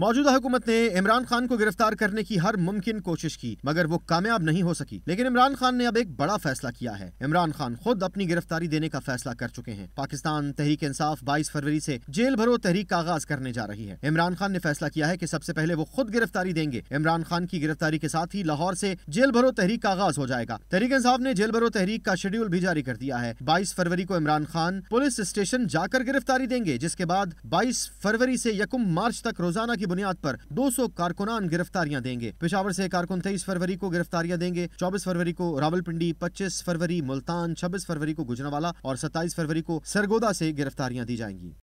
मौजूदा हुकूमत ने इमरान खान को गिरफ्तार करने की हर मुमकिन कोशिश की मगर वो कामयाब नहीं हो सकी लेकिन इमरान खान ने अब एक बड़ा फैसला किया है इमरान खान खुद अपनी गिरफ्तारी देने का फैसला कर चुके हैं पाकिस्तान तहरीक इंसाफ 22 फरवरी से जेल भरो तहरीक का आगाज करने जा रही है इमरान खान ने फैसला किया है की सबसे पहले वो खुद गिरफ्तारी देंगे इमरान खान की गिरफ्तारी के साथ ही लाहौर ऐसी जेल भरो तहरीक का आगाज हो जाएगा तहरीक इंसाफ ने जेल भरो तहरीक का शेड्यूल भी जारी कर दिया है बाईस फरवरी को इमरान खान पुलिस स्टेशन जाकर गिरफ्तारी देंगे जिसके बाद बाईस फरवरी ऐसी यकुम मार्च तक रोजाना की की बुनियाद पर 200 कारकुनान गिरफ्तारियां देंगे पिशावर से कारकुन तेईस फरवरी को गिरफ्तारियां देंगे चौबीस फरवरी को रावलपिंडी पच्चीस फरवरी मुल्तान छब्बीस फरवरी को गुजरावाला और सत्ताईस फरवरी को सरगोदा से गिरफ्तारियां दी जाएंगी